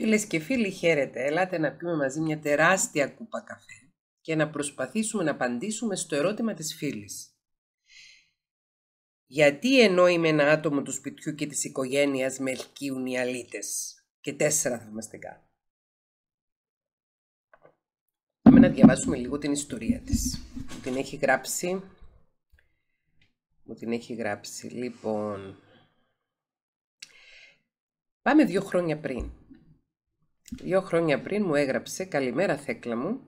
Φίλες και φίλοι, χαίρετε. Ελάτε να πούμε μαζί μια τεράστια κούπα καφέ και να προσπαθήσουμε να απαντήσουμε στο ερώτημα της φίλης. Γιατί ενώ είμαι ένα άτομο του σπιτιού και της οικογένειας με ελκύουν οι αλήτες. Και τέσσερα θαυμαστικά. Πάμε να διαβάσουμε λίγο την ιστορία της. Μου την έχει γράψει. Μου την έχει γράψει. Λοιπόν... Πάμε δύο χρόνια πριν. Δύο χρόνια πριν μου έγραψε «Καλημέρα Θέκλα μου».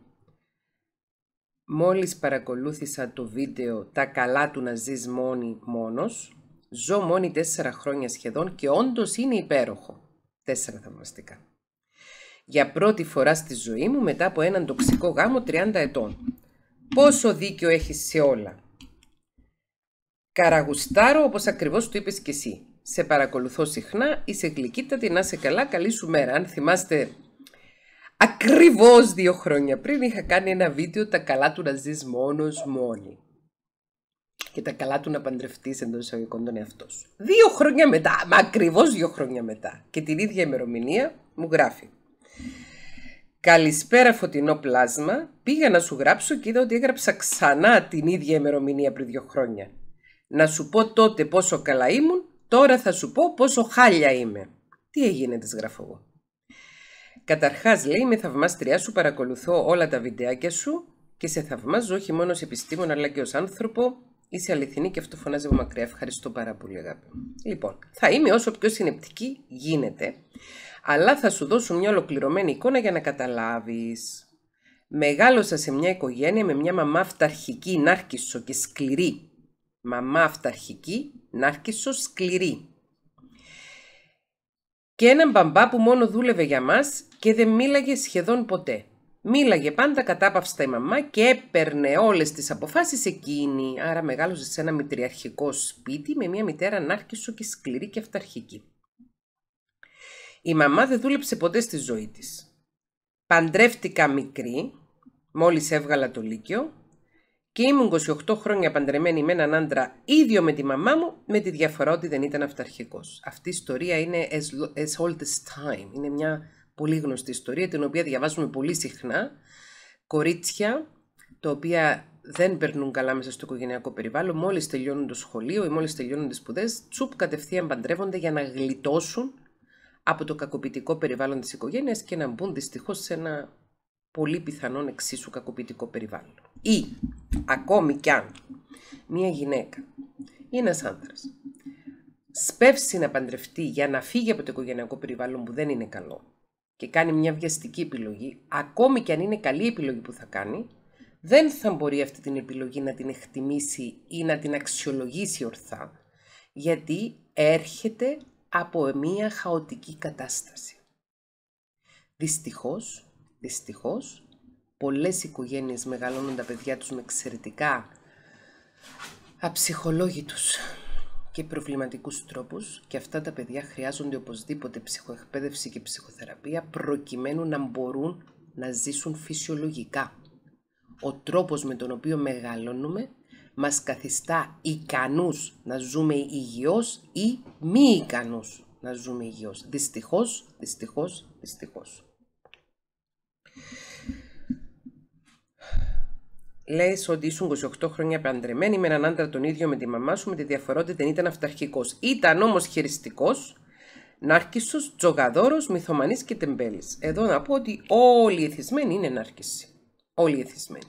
Μόλις παρακολούθησα το βίντεο «Τα καλά του να ζεις μόνη μόνος», ζω μόνη τέσσερα χρόνια σχεδόν και όντως είναι υπέροχο. Τέσσερα θαυμαστικά. Για πρώτη φορά στη ζωή μου μετά από έναν τοξικό γάμο 30 ετών. Πόσο δίκιο έχεις σε όλα. Καραγουστάρω όπως ακριβώς του είπες και εσύ. Σε παρακολουθώ συχνά, είσαι γλυκύτατη, να σε καλά, καλή σου μέρα. Αν θυμάστε, ακριβώς δύο χρόνια πριν είχα κάνει ένα βίντεο «Τα καλά του να ζεις μόνος μόνη» και τα καλά του να παντρευτείς εντός εισαγωγικών τον εαυτό σου. Δύο χρόνια μετά, μα ακριβώς δύο χρόνια μετά και την ίδια ημερομηνία μου γράφει. Καλησπέρα φωτεινό πλάσμα, πήγα να σου γράψω και είδα ότι έγραψα ξανά την ίδια ημερομηνία πριν δύο χρόνια. Να σου πω τότε πόσο καλά ήμουν Τώρα θα σου πω πόσο χάλια είμαι. Τι έγινε, της γράφω εγώ. Καταρχάς, λέει, είμαι θαυμάστριά σου παρακολουθώ όλα τα βιντεάκια σου και σε θαυμάζω όχι μόνο ως επιστήμονα αλλά και ως άνθρωπο. Είσαι αληθινή και αυτό φωνάζει από μακριά. Ευχαριστώ πάρα πολύ, αγάπη. Λοιπόν, θα είμαι όσο πιο συνεπτική γίνεται, αλλά θα σου δώσω μια ολοκληρωμένη εικόνα για να καταλάβεις. Μεγάλωσα σε μια οικογένεια με μια μαμά αυταρχική, νάρκισο και σκληρή. Μαμά αυταρχική να αρχίσω σκληρή. Και έναν μπαμπά που μόνο δούλευε για μας και δεν μίλαγε σχεδόν ποτέ. Μίλαγε πάντα κατάπαυστα η μαμά και έπαιρνε όλες τις αποφάσεις εκείνη. Άρα μεγάλωσε σε ένα μητριαρχικό σπίτι με μια μητέρα άρχισω και σκληρή και αυταρχική. Η μαμά δεν δούλεψε ποτέ στη ζωή της. Παντρεύτηκα μικρή, μόλις έβγαλα το Λύκειο, και ήμουν 28 χρόνια παντρεμένη με έναν άντρα ίδιο με τη μαμά μου, με τη διαφορά ότι δεν ήταν αυταρχικός. Αυτή η ιστορία είναι as, as old as time. Είναι μια πολύ γνωστή ιστορία, την οποία διαβάζουμε πολύ συχνά. Κορίτσια, τα οποία δεν περνούν καλά μέσα στο οικογενειακό περιβάλλον, μόλις τελειώνουν το σχολείο ή μόλις τελειώνουν τις σπουδές, τσουπ κατευθείαν παντρεύονται για να γλιτώσουν από το κακοποιητικό περιβάλλον της οικογένειας και να μπουν δυστυχώς σε ένα πολύ πιθανόν εξίσου κακοποιητικό περιβάλλον. Ή, ακόμη κι αν, μία γυναίκα ή ένας άντρα. σπεύσει να παντρευτεί για να φύγει από το οικογενειακό περιβάλλον που δεν είναι καλό και κάνει μια βιαστική επιλογή, ακόμη κι αν είναι καλή επιλογή που θα κάνει, δεν θα μπορεί αυτή την επιλογή να την εκτιμήσει ή να την αξιολογήσει ορθά, γιατί έρχεται από μια χαοτική κατάσταση. Δυστυχώς, Δυστυχώς, πολλές οικογένειες μεγαλώνουν τα παιδιά τους με εξαιρετικά αψυχολόγητους και προβληματικούς τρόπους και αυτά τα παιδιά χρειάζονται οπωσδήποτε ψυχοεκπαίδευση και ψυχοθεραπεία προκειμένου να μπορούν να ζήσουν φυσιολογικά. Ο τρόπος με τον οποίο μεγαλώνουμε μας καθιστά ικανούς να ζούμε υγιώς ή μη ικανούς να ζούμε υγιώς. Δυστυχώς, δυστυχώς, δυστυχώς λέει ότι ήσουν 28 χρόνια παντρεμένη με έναν άντρα τον ίδιο με τη μαμά σου, με τη διαφορά ότι δεν ήταν αυταρχικός. Ήταν όμως χειριστικός, νάρκισο, τζογαδόρος, μυθομανής και τεμπέλης. Εδώ να πω ότι όλοι οι εθισμένοι είναι νάρκισοι. Όλοι οι εθισμένοι.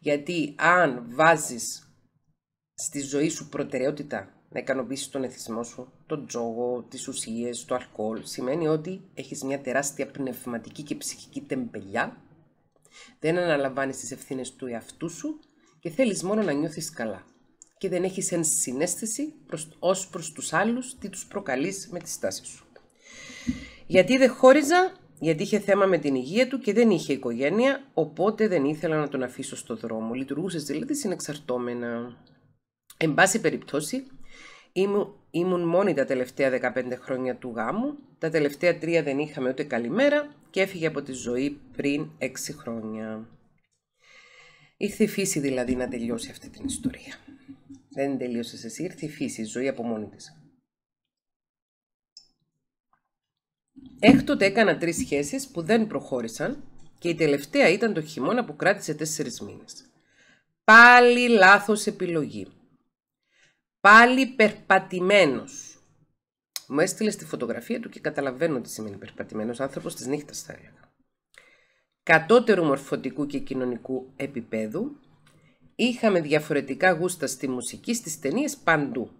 Γιατί αν βάζεις στη ζωή σου προτεραιότητα να ικανοποιήσεις τον εθισμό σου, τον τζόγο, τις ουσίες, το αλκοόλ, σημαίνει ότι έχεις μια τεράστια πνευματική και ψυχική τεμπελιά, δεν αναλαμβάνεις τις ευθύνες του εαυτού σου και θέλεις μόνο να νιώθεις καλά και δεν έχεις ενσυναίσθηση ω προ προς τους άλλους τι τους προκαλείς με τη στάση σου. Γιατί δεν χώριζα, γιατί είχε θέμα με την υγεία του και δεν είχε οικογένεια, οπότε δεν ήθελα να τον αφήσω στο δρόμο. Λειτουργούσες δηλαδή συνεξαρτώμενα. Εν πάση περιπτώσει, Ήμουν, ήμουν μόνη τα τελευταία 15 χρόνια του γάμου, τα τελευταία τρία δεν είχαμε ούτε καλημέρα και έφυγε από τη ζωή πριν 6 χρόνια. Ήρθε η φύση δηλαδή να τελειώσει αυτή την ιστορία. Δεν τελείωσες εσύ, ήρθε η φύση, η ζωή από μόνη της. Έκτοτε έκανα τρεις σχέσεις που δεν προχώρησαν και η τελευταία ήταν το χειμώνα που κράτησε τέσσερις μήνες. Πάλι λάθος επιλογή. Πάλι περπατημένος. Μου έστειλε στη φωτογραφία του και καταλαβαίνω τι σημαίνει περπατημένος. Άνθρωπος της νύχτας θα έλεγα. Κατώτερου μορφωτικού και κοινωνικού επίπεδου. Είχαμε διαφορετικά γούστα στη μουσική, στις ταινίες παντού.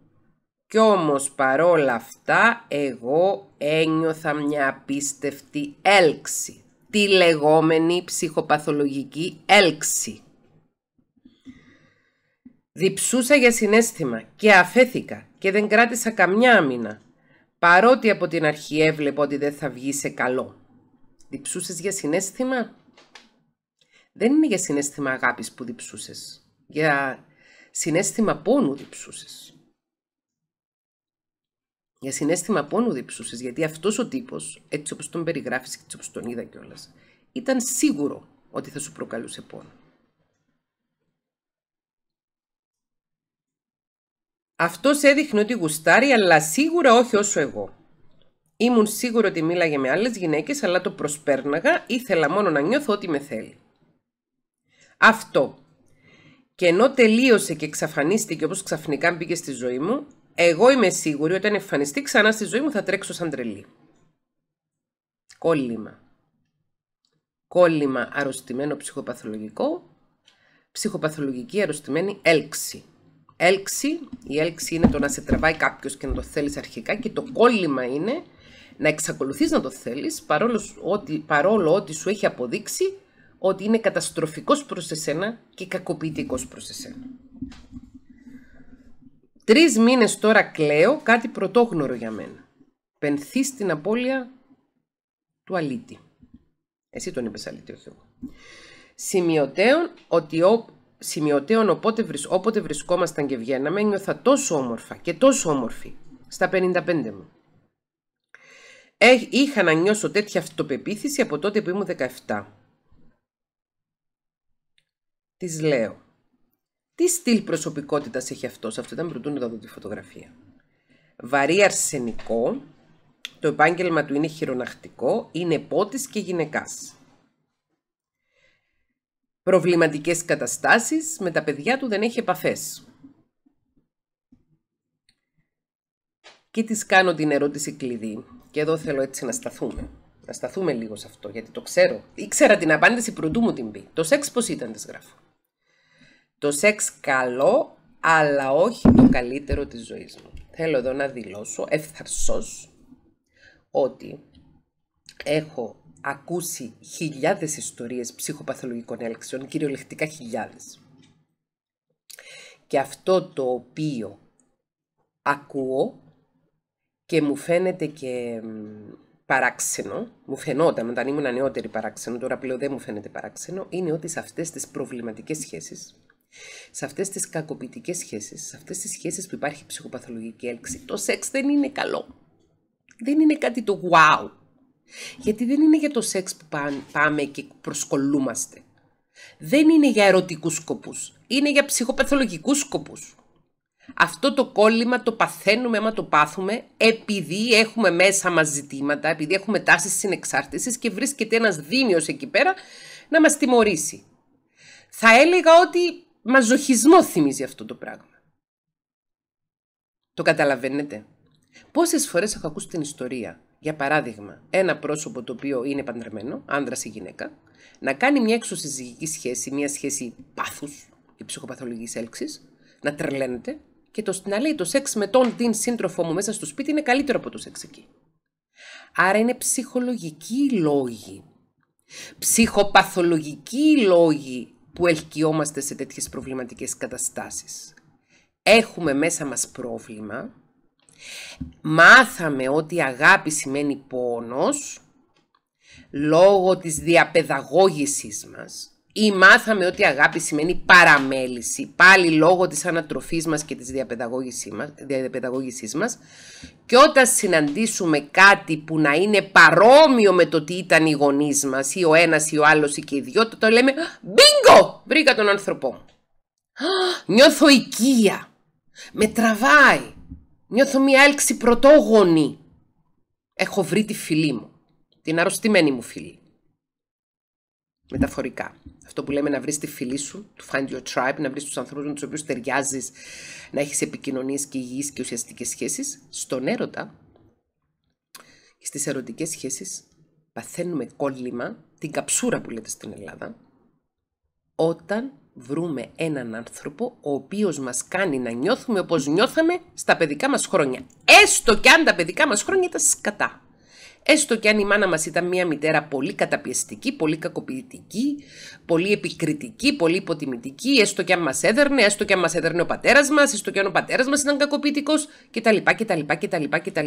Κι όμως παρόλα αυτά εγώ ένιωθα μια απίστευτη έλξη. Τη λεγόμενη ψυχοπαθολογική έλξη. Διψούσα για συνέστημα και αφέθηκα και δεν κράτησα καμιά άμυνα, παρότι από την αρχή έβλεπα ότι δεν θα βγει σε καλό. Διψούσες για συνέστημα? Δεν είναι για συνέστημα αγάπης που διψούσες. Για συνέστημα πόνου διψούσες. Για συνέστημα πόνου διψούσες, γιατί αυτός ο τύπος, έτσι όπως τον περιγράφεις και έτσι όπως τον είδα κιόλας, ήταν σίγουρο ότι θα σου προκαλούσε πόνο. Αυτός έδειχνε ότι γουστάρει, αλλά σίγουρα όχι όσο εγώ. Ήμουν σίγουρο ότι μίλαγε με άλλες γυναίκες, αλλά το προσπέρναγα, ήθελα μόνο να νιώθω ότι με θέλει. Αυτό. Και ενώ τελείωσε και εξαφανίστηκε όπως ξαφνικά μπήκε στη ζωή μου, εγώ είμαι σίγουρη ότι αν εμφανιστεί ξανά στη ζωή μου θα τρέξω σαν τρελή. Κόλλημα. Κόλλημα αρρωστημένο ψυχοπαθολογικό, ψυχοπαθολογική αρρωστημένη έλξη έλξη. Η έλξη είναι το να σε τραβάει κάποιος και να το θέλεις αρχικά και το κόλλημα είναι να εξακολουθείς να το θέλεις παρόλος ότι, παρόλο ότι σου έχει αποδείξει ότι είναι καταστροφικός προς εσένα και κακοποιητικός προς εσένα. Τρεις μήνες τώρα κλαίω κάτι πρωτόγνωρο για μένα. Πενθεί στην απώλεια του αλήτη. Εσύ τον είπες αλήτη, ο Σημειωτέων ότι, σημειωτέων οπότε, όποτε βρισκόμασταν και βγαίναμε, νιώθα τόσο όμορφα και τόσο όμορφη στα 55 μου. είχα να νιώσω τέτοια αυτοπεποίθηση από τότε που ήμουν 17. Της λέω, τι στυλ προσωπικότητας έχει αυτός, αυτό ήταν πρωτού να δω τη φωτογραφία. Βαρύ αρσενικό, το επάγγελμα του είναι χειροναχτικό, είναι πότης και γυναικάς προβληματικές καταστάσεις, με τα παιδιά του δεν έχει επαφές. Και της κάνω την ερώτηση κλειδί. Και εδώ θέλω έτσι να σταθούμε. Να σταθούμε λίγο σε αυτό, γιατί το ξέρω. Ήξερα την απάντηση πρωτού μου την πει. Το σεξ πώς ήταν, της γράφω. Το σεξ καλό, αλλά όχι το καλύτερο της ζωής μου. Θέλω εδώ να δηλώσω ευθαρσός ότι έχω ακούσει χιλιάδες ιστορίες ψυχοπαθολογικών έλξεων, κυριολεκτικά χιλιάδες. Και αυτό το οποίο ακούω και μου φαίνεται και παράξενο, μου φαινόταν όταν ήμουν νεότερη παράξενο, τώρα πλέον δεν μου φαίνεται παράξενο, είναι ότι σε αυτές τις προβληματικές σχέσεις, σε αυτές τις κακοποιητικές σχέσεις, σε αυτές τις σχέσεις που υπάρχει ψυχοπαθολογική έλξη, το σεξ δεν είναι καλό. Δεν είναι κάτι το wow, γιατί δεν είναι για το σεξ που πάμε και προσκολούμαστε. Δεν είναι για ερωτικούς σκοπούς. Είναι για ψυχοπαθολογικούς σκοπούς. Αυτό το κόλλημα το παθαίνουμε άμα το πάθουμε επειδή έχουμε μέσα μας ζητήματα, επειδή έχουμε τάσεις συνεξάρτησης και βρίσκεται ένας δίμιος εκεί πέρα να μας τιμωρήσει. Θα έλεγα ότι μαζοχισμό θυμίζει αυτό το πράγμα. Το καταλαβαίνετε. Πόσες φορές έχω ακούσει την ιστορία για παράδειγμα, ένα πρόσωπο το οποίο είναι παντρεμένο, άντρα ή γυναίκα, να κάνει μια εξωσυζυγική σχέση, μια σχέση πάθους ή ψυχοπαθολογικής έλξης, να τρελαίνεται και το, να λέει το σεξ με τον την σύντροφό μου μέσα στο σπίτι είναι καλύτερο από το σεξ εκεί. Άρα είναι ψυχολογικοί λόγοι. Ψυχοπαθολογικοί λόγοι που ελκυόμαστε σε τέτοιες προβληματικές καταστάσεις. Έχουμε μέσα μας πρόβλημα Μάθαμε ότι αγάπη σημαίνει πόνος, λόγω της διαπαιδαγώγησης μας, ή μάθαμε ότι αγάπη σημαίνει παραμέληση, πάλι λόγω της ανατροφής μας και της διαπαιδαγώγησής μας. Και όταν συναντήσουμε κάτι που να είναι παρόμοιο με το τι ήταν οι γονείς μας, ή ο ένας ή ο άλλος ή και οι δυο, το, λέμε «Μπίνγκο! Βρήκα τον άνθρωπό Νιώθω οικία. Με τραβάει. Νιώθω μια έλξη πρωτόγονη. Έχω βρει τη φιλή μου. Την αρρωστημένη μου φιλή. Μεταφορικά. Αυτό που λέμε να βρεις τη φιλή σου, to find your tribe, να βρεις τους ανθρώπους με τους οποίους ταιριάζεις, να έχεις επικοινωνίες και υγιείς και ουσιαστικές σχέσεις. Στον έρωτα και στις ερωτικές σχέσεις παθαίνουμε κόλλημα, την καψούρα που λέτε στην Ελλάδα, όταν βρούμε έναν άνθρωπο ο οποίος μας κάνει να νιώθουμε όπως νιώθαμε στα παιδικά μας χρόνια. Έστω και αν τα παιδικά μας χρόνια ήταν σκατά. Έστω και αν η μάνα μας ήταν μια μητέρα πολύ καταπιεστική, πολύ κακοποιητική, πολύ επικριτική, πολύ υποτιμητική, έστω και αν μας έδερνε, έστω και αν μας έδερνε ο πατέρας μας, έστω και αν ο πατέρας μας ήταν κακοποιητικός κτλ. κτλ, κτλ, κτλ.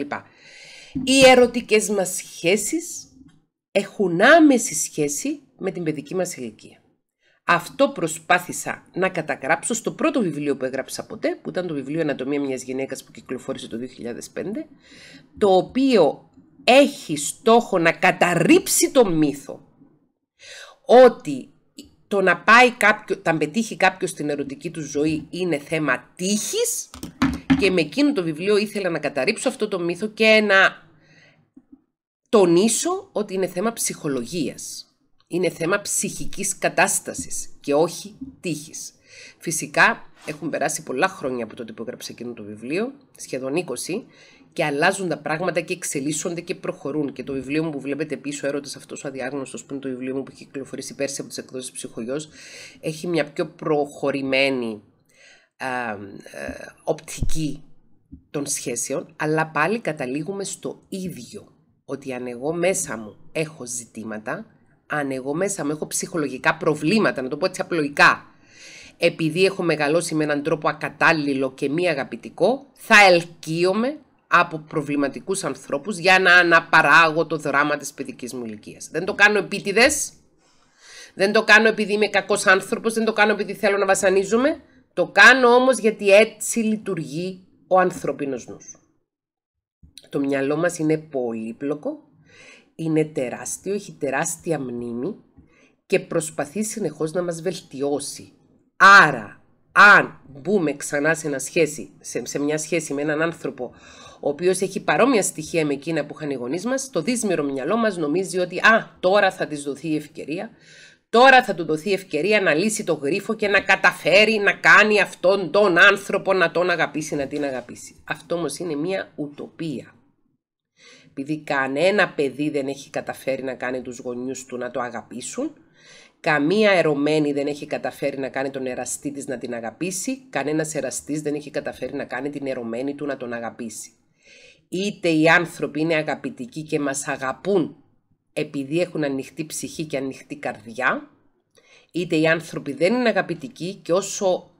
Οι ερωτικές μας σχέσεις έχουν άμεση σχέση με την παιδική μας ηλικία. Αυτό προσπάθησα να καταγράψω στο πρώτο βιβλίο που έγραψα ποτέ, που ήταν το βιβλίο Ανατομία μιας γυναίκας που κυκλοφόρησε το 2005, το οποίο έχει στόχο να καταρρύψει το μύθο ότι το να πάει κάποιο, να πετύχει κάποιος την ερωτική του ζωή είναι θέμα τύχης και με εκείνο το βιβλίο ήθελα να καταρρύψω αυτό το μύθο και να τονίσω ότι είναι θέμα ψυχολογίας. Είναι θέμα ψυχικής κατάστασης και όχι τύχης. Φυσικά έχουν περάσει πολλά χρόνια από τότε που έγραψε εκείνο το βιβλίο, σχεδόν 20, και αλλάζουν τα πράγματα και εξελίσσονται και προχωρούν. Και το βιβλίο μου που βλέπετε πίσω, Έρωτας αυτός ο αδιάγνωστος, που είναι το βιβλίο μου που έχει κυκλοφορήσει πέρσι από τις εκδόσεις Ψυχογειό, έχει μια πιο προχωρημένη ε, οπτική των σχέσεων, αλλά πάλι καταλήγουμε στο ίδιο. Ότι αν εγώ μέσα μου έχω ζητήματα, αν εγώ μέσα μου έχω ψυχολογικά προβλήματα, να το πω έτσι απλοϊκά, επειδή έχω μεγαλώσει με έναν τρόπο ακατάλληλο και μη αγαπητικό, θα ελκύομαι από προβληματικούς ανθρώπους για να αναπαράγω το δράμα της παιδικής μου ηλικίας. Δεν το κάνω επίτηδες, δεν το κάνω επειδή είμαι κακός άνθρωπος, δεν το κάνω επειδή θέλω να βασανίζομαι, το κάνω όμως γιατί έτσι λειτουργεί ο ανθρωπίνος νους. Το μυαλό μας είναι πολύπλοκο είναι τεράστιο, έχει τεράστια μνήμη και προσπαθεί συνεχώς να μας βελτιώσει. Άρα, αν μπούμε ξανά σε, ένα σχέση, σε, μια σχέση με έναν άνθρωπο ο οποίος έχει παρόμοια στοιχεία με εκείνα που είχαν οι γονείς μας, το δύσμηρο μυαλό μας νομίζει ότι α, τώρα θα της δοθεί η ευκαιρία, τώρα θα του δοθεί η ευκαιρία να λύσει το γρίφο και να καταφέρει να κάνει αυτόν τον άνθρωπο να τον αγαπήσει, να την αγαπήσει. Αυτό όμως είναι μια ουτοπία επειδή κανένα παιδί δεν έχει καταφέρει να κάνει τους γονιούς του να το αγαπήσουν, καμία ερωμένη δεν έχει καταφέρει να κάνει τον εραστή της να την αγαπήσει, κανένας εραστής δεν έχει καταφέρει να κάνει την ερωμένη του να τον αγαπήσει. Είτε οι άνθρωποι είναι αγαπητικοί και μας αγαπούν επειδή έχουν ανοιχτή ψυχή και ανοιχτή καρδιά, είτε οι άνθρωποι δεν είναι αγαπητικοί και όσο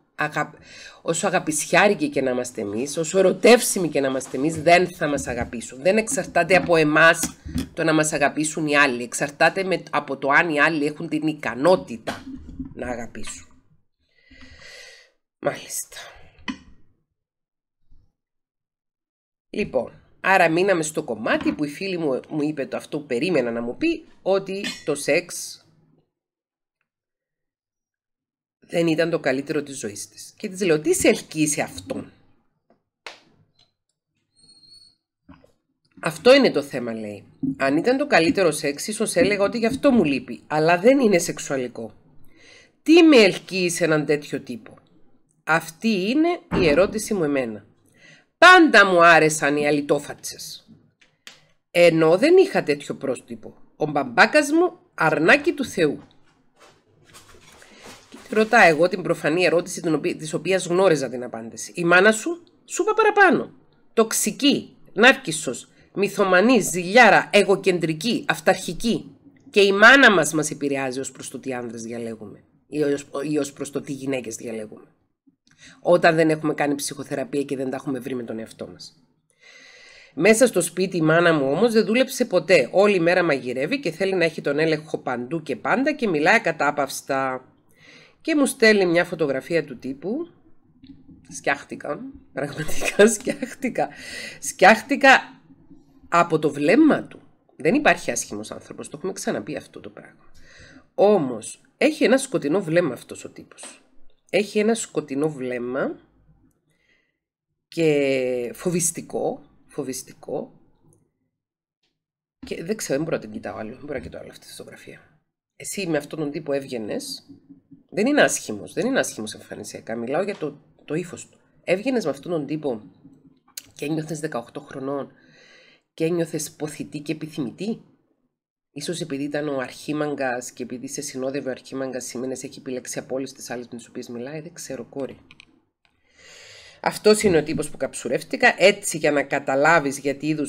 όσο αγαπησιάρικοι και να είμαστε εμείς, όσο ερωτεύσιμοι και να είμαστε εμείς, δεν θα μας αγαπήσουν. Δεν εξαρτάται από εμάς το να μας αγαπήσουν οι άλλοι. Εξαρτάται με... από το αν οι άλλοι έχουν την ικανότητα να αγαπήσουν. Μάλιστα. Λοιπόν, άρα μείναμε στο κομμάτι που η φίλη μου, μου είπε το αυτό που περίμενα να μου πει, ότι το σεξ δεν ήταν το καλύτερο της ζωής της. Και της λέω, τι σε ελκύει σε αυτόν. Αυτό είναι το θέμα, λέει. Αν ήταν το καλύτερο σεξ, ίσως έλεγα ότι γι' αυτό μου λείπει, αλλά δεν είναι σεξουαλικό. Τι με ελκύει σε έναν τέτοιο τύπο. Αυτή είναι η ερώτηση μου εμένα. Πάντα μου άρεσαν οι αλιτόφατσες. Ενώ δεν είχα τέτοιο πρόστυπο Ο μπαμπάκας μου αρνάκι του Θεού. Ρωτάω εγώ την προφανή ερώτηση της οποίας γνώριζα την απάντηση. Η μάνα σου σου είπα παραπάνω. Τοξική, νάρκισο, μυθομανής, ζηλιάρα, εγωκεντρική, αυταρχική. Και η μάνα μας μας επηρεάζει ως προς το τι άνδρες διαλέγουμε ή ως προς το τι γυναίκες διαλέγουμε. Όταν δεν έχουμε κάνει ψυχοθεραπεία και δεν τα έχουμε βρει με τον εαυτό μας. Μέσα στο σπίτι η μάνα μου όμως δεν δούλεψε ποτέ. Όλη η μέρα μαγειρεύει και θέλει να έχει τον έλεγχο παντού και πάντα και μιλάει κατάπαυστα και μου στέλνει μια φωτογραφία του τύπου. Σκιάχτηκα, πραγματικά σκιάχτηκα. Σκιάχτηκα από το βλέμμα του. Δεν υπάρχει άσχημος άνθρωπος, το έχουμε ξαναπεί αυτό το πράγμα. Όμως, έχει ένα σκοτεινό βλέμμα αυτός ο τύπος. Έχει ένα σκοτεινό βλέμμα και φοβιστικό, φοβιστικό. Και δεν ξέρω, δεν μπορώ να την κοιτάω άλλο, δεν μπορώ να κοιτάω άλλο αυτή τη φωτογραφία. Εσύ με αυτόν τον τύπο έβγαινες δεν είναι άσχημος, δεν είναι άσχημος εμφανισιακά. Μιλάω για το, το ύφος του. Έβγαινες με αυτόν τον τύπο και ένιωθες 18 χρονών και ένιωθες ποθητή και επιθυμητή. σω επειδή ήταν ο αρχήμαγκα και επειδή σε συνόδευε ο αρχήμαγκα σημαίνει έχει επιλέξει από όλες τις άλλες με τις οποίες μιλάει, δεν ξέρω, κόρη. Αυτός είναι ο τύπος που καψουρεύτηκα. Έτσι, για να καταλάβεις για τι είδους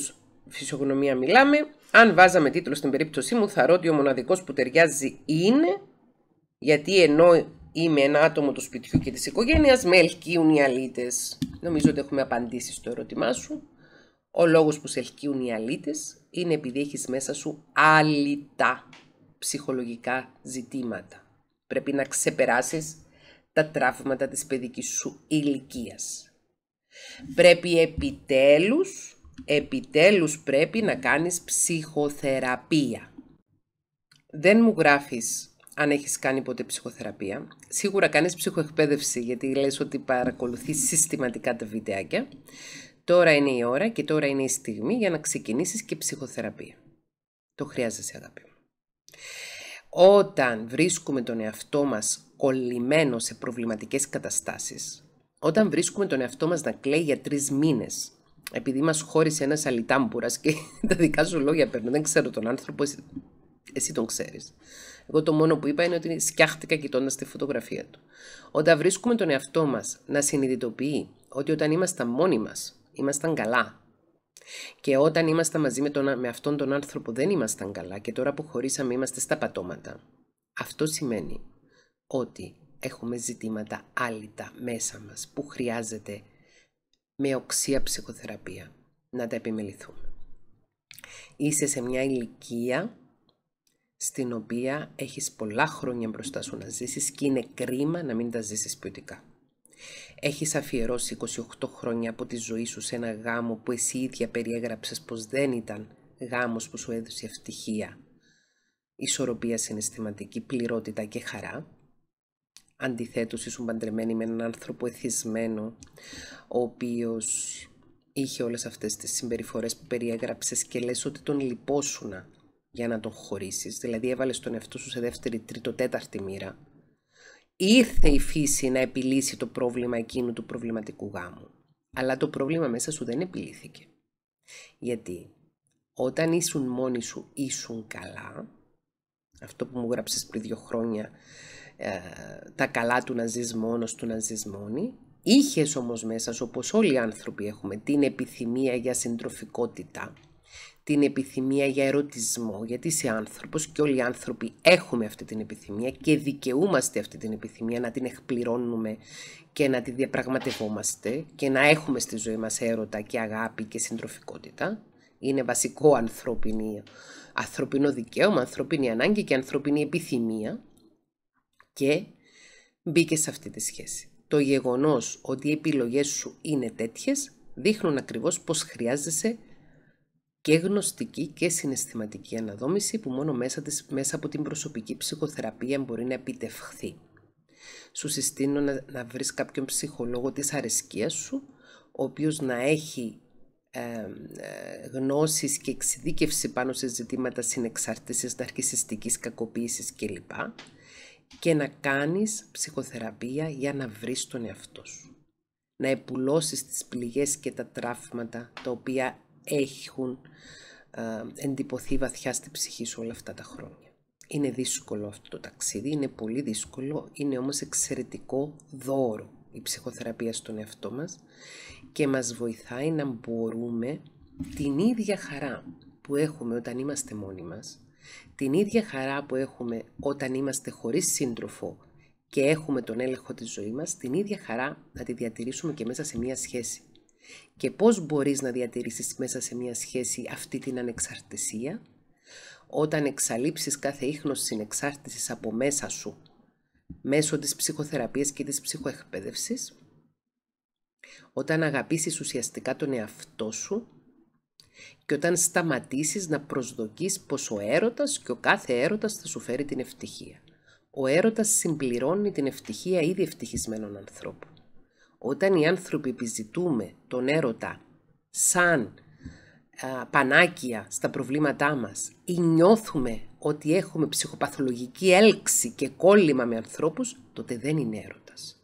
φυσιογνωμία μιλάμε, αν βάζαμε τίτλο στην περίπτωσή μου, θα ότι ο μοναδικός που ταιριάζει είναι γιατί ενώ είμαι ένα άτομο του σπιτιού και της οικογένειας, με ελκύουν οι αλήτες. Νομίζω ότι έχουμε απαντήσει στο ερώτημά σου. Ο λόγος που σε ελκύουν οι αλήτες είναι επειδή έχεις μέσα σου αλήτα ψυχολογικά ζητήματα. Πρέπει να ξεπεράσεις τα τραύματα της παιδικής σου ηλικίας. Πρέπει επιτέλους, επιτέλους πρέπει να κάνεις ψυχοθεραπεία. Δεν μου γράφεις αν έχεις κάνει ποτέ ψυχοθεραπεία. Σίγουρα κάνεις ψυχοεκπαίδευση γιατί λες ότι παρακολουθείς συστηματικά τα βιντεάκια. Τώρα είναι η ώρα και τώρα είναι η στιγμή για να ξεκινήσεις και ψυχοθεραπεία. Το χρειάζεσαι αγάπη μου. Όταν βρίσκουμε τον εαυτό μας κολλημένο σε προβληματικές καταστάσεις, όταν βρίσκουμε τον εαυτό μας να κλαίει για τρεις μήνες, επειδή μας χώρισε ένας αλιτάμπουρας και τα δικά σου λόγια παίρνουν, δεν ξέρω τον άνθρωπο, εσύ, τον ξέρεις. Εγώ το μόνο που είπα είναι ότι σκιάχτηκα κοιτώντας τη φωτογραφία του. Όταν βρίσκουμε τον εαυτό μας να συνειδητοποιεί ότι όταν ήμασταν μόνοι μας, ήμασταν καλά. Και όταν ήμασταν μαζί με, τον, με αυτόν τον άνθρωπο δεν ήμασταν καλά και τώρα που χωρίσαμε είμαστε στα πατώματα. Αυτό σημαίνει ότι έχουμε ζητήματα άλυτα μέσα μας που χρειάζεται με οξία ψυχοθεραπεία να τα επιμεληθούμε. Είσαι σε μια ηλικία στην οποία έχεις πολλά χρόνια μπροστά σου να ζήσεις και είναι κρίμα να μην τα ζήσεις ποιοτικά. Έχεις αφιερώσει 28 χρόνια από τη ζωή σου σε ένα γάμο που εσύ ίδια περιέγραψες πως δεν ήταν γάμος που σου έδωσε ευτυχία, ισορροπία συναισθηματική, πληρότητα και χαρά. Αντιθέτως ήσουν παντρεμένη με έναν άνθρωπο εθισμένο, ο οποίος είχε όλες αυτές τις συμπεριφορές που περιέγραψες και λες ότι τον λυπόσουνα για να τον χωρίσεις, δηλαδή έβαλες τον εαυτό σου σε δεύτερη, τρίτο, τέταρτη μοίρα, ήρθε η φύση να επιλύσει το πρόβλημα εκείνου του προβληματικού γάμου. Αλλά το πρόβλημα μέσα σου δεν επιλύθηκε. Γιατί όταν ήσουν μόνοι σου, ήσουν καλά. Αυτό που μου γράψες πριν δύο χρόνια, ε, τα καλά του να ζεις μόνος, του να ζεις μόνη. Είχες όμως μέσα σου, όπως όλοι οι άνθρωποι έχουμε, την επιθυμία για συντροφικότητα, την επιθυμία για ερωτισμό, γιατί είσαι άνθρωπος και όλοι οι άνθρωποι έχουμε αυτή την επιθυμία και δικαιούμαστε αυτή την επιθυμία να την εκπληρώνουμε και να τη διαπραγματευόμαστε και να έχουμε στη ζωή μας έρωτα και αγάπη και συντροφικότητα. Είναι βασικό ανθρώπινη, ανθρωπινό δικαίωμα, ανθρωπίνη ανάγκη και ανθρωπίνη επιθυμία και μπήκε σε αυτή τη σχέση. Το γεγονός ότι οι επιλογές σου είναι τέτοιες δείχνουν ακριβώς πως χρειάζεσαι και γνωστική και συναισθηματική αναδόμηση που μόνο μέσα, μέσα από την προσωπική ψυχοθεραπεία μπορεί να επιτευχθεί. Σου συστήνω να, να βρεις κάποιον ψυχολόγο της αρεσκίας σου, ο οποίος να έχει ε, ε, γνώσεις και εξειδίκευση πάνω σε ζητήματα συνεξάρτησης, ναρκισιστικής κακοποίησης κλπ. Και να κάνεις ψυχοθεραπεία για να βρεις τον εαυτό σου. Να επουλώσεις τις πληγές και τα τραύματα τα οποία έχουν ε, εντυπωθεί βαθιά στη ψυχή σου όλα αυτά τα χρόνια. Είναι δύσκολο αυτό το ταξίδι, είναι πολύ δύσκολο, είναι όμως εξαιρετικό δώρο η ψυχοθεραπεία στον εαυτό μας και μας βοηθάει να μπορούμε την ίδια χαρά που έχουμε όταν είμαστε μόνοι μας, την ίδια χαρά που έχουμε όταν είμαστε χωρίς σύντροφο και έχουμε τον έλεγχο της ζωής μας, την ίδια χαρά να τη διατηρήσουμε και μέσα σε μία σχέση και πώς μπορείς να διατηρήσεις μέσα σε μια σχέση αυτή την ανεξαρτησία, όταν εξαλείψεις κάθε ίχνος συνεξάρτησης από μέσα σου μέσω της ψυχοθεραπείας και της ψυχοεκπαίδευσης, όταν αγαπήσεις ουσιαστικά τον εαυτό σου και όταν σταματήσεις να προσδοκείς πως ο έρωτας και ο κάθε έρωτας θα σου φέρει την ευτυχία. Ο έρωτας συμπληρώνει την ευτυχία ήδη ευτυχισμένων ανθρώπων όταν οι άνθρωποι επιζητούμε τον έρωτα σαν πανάκια στα προβλήματά μας ή νιώθουμε ότι έχουμε ψυχοπαθολογική έλξη και κόλλημα με ανθρώπους, τότε δεν είναι έρωτας.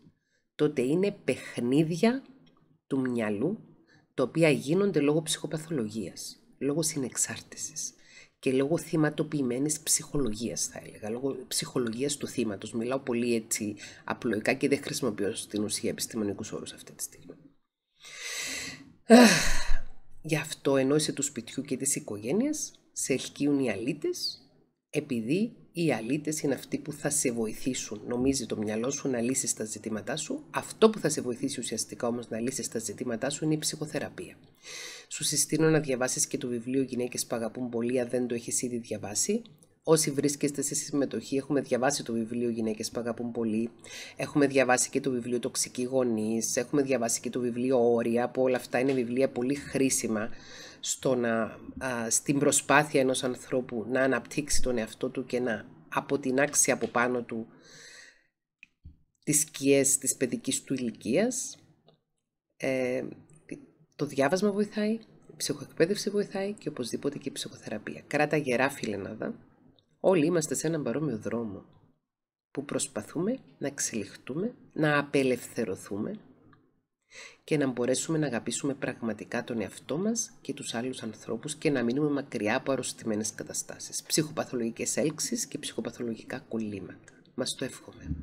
Τότε είναι παιχνίδια του μυαλού, τα οποία γίνονται λόγω ψυχοπαθολογίας, λόγω συνεξάρτησης και λόγω θυματοποιημένης ψυχολογίας θα έλεγα, λόγω ψυχολογίας του θύματος. Μιλάω πολύ έτσι απλοϊκά και δεν χρησιμοποιώ στην ουσία επιστημονικούς όρους, αυτή τη στιγμή. Γι' αυτό ενόησε του σπιτιού και της οικογένειας. σε ελκύουν οι αλήτες, επειδή οι αλήτες είναι αυτοί που θα σε βοηθήσουν, νομίζει το μυαλό σου, να λύσεις τα ζητήματά σου. Αυτό που θα σε βοηθήσει ουσιαστικά όμως να λύσεις τα ζητήματά σου είναι η ψυχοθεραπεία. Σου συστήνω να διαβάσεις και το βιβλίο Γυναίκες που αγαπούν πολύ, αν δεν το έχεις ήδη διαβάσει. Όσοι βρίσκεστε σε συμμετοχή, έχουμε διαβάσει το βιβλίο Γυναίκες που αγαπούν πολύ. Έχουμε διαβάσει και το βιβλίο Τοξική γονείς. Έχουμε διαβάσει και το βιβλίο Όρια, που όλα αυτά είναι βιβλία πολύ χρήσιμα στο στην προσπάθεια ενός ανθρώπου να αναπτύξει τον εαυτό του και να αποτινάξει από πάνω του τις σκιές της παιδικής του ηλικίας. Ε, το διάβασμα βοηθάει, η ψυχοεκπαίδευση βοηθάει και οπωσδήποτε και η ψυχοθεραπεία. Κράτα γερά φιλενάδα, όλοι είμαστε σε έναν παρόμοιο δρόμο που προσπαθούμε να εξελιχτούμε, να απελευθερωθούμε και να μπορέσουμε να αγαπήσουμε πραγματικά τον εαυτό μας και τους άλλους ανθρώπους και να μείνουμε μακριά από αρρωστημένες καταστάσεις, ψυχοπαθολογικές έλξεις και ψυχοπαθολογικά κολλήματα. Μας το εύχομαι.